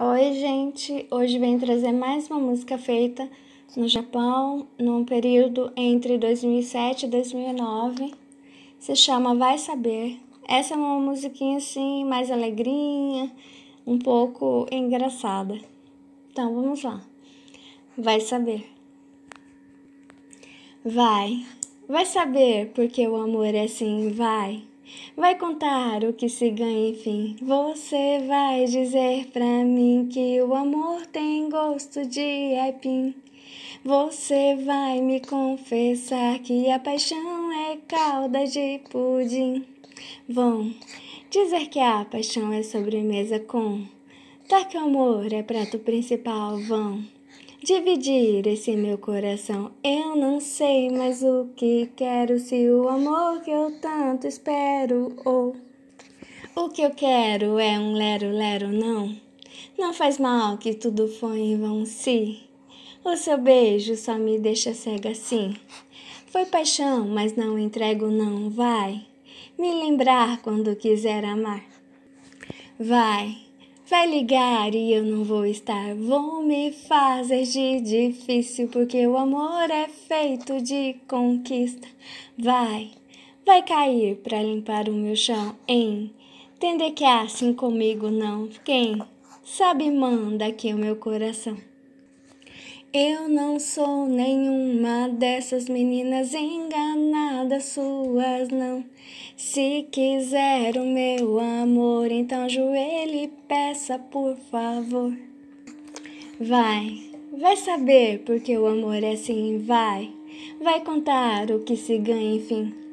Oi, gente! Hoje vem trazer mais uma música feita no Japão, num período entre 2007 e 2009. Se chama Vai Saber. Essa é uma musiquinha assim, mais alegrinha, um pouco engraçada. Então, vamos lá. Vai saber. Vai. Vai saber porque o amor é assim, vai. Vai contar o que se ganha, enfim. Você vai dizer pra mim que o amor tem gosto de aipim. Você vai me confessar que a paixão é calda de pudim. Vão dizer que a paixão é sobremesa com. Tá que o amor é prato principal, vão. Dividir esse meu coração, eu não sei mais o que quero. Se o amor que eu tanto espero, ou o que eu quero é um lero-lero, não. Não faz mal que tudo foi em vão, se o seu beijo só me deixa cega assim. Foi paixão, mas não entrego, não vai me lembrar quando quiser amar. Vai. Vai ligar e eu não vou estar. Vou me fazer de difícil, porque o amor é feito de conquista. Vai, vai cair para limpar o meu chão, hein? Entender que é assim comigo não. Quem sabe manda aqui o meu coração. Eu não sou nenhuma dessas meninas enganadas suas, não. Se quiser o meu amor, então joelho e peça, por favor. Vai, vai saber porque o amor é assim, vai. Vai contar o que se ganha, enfim.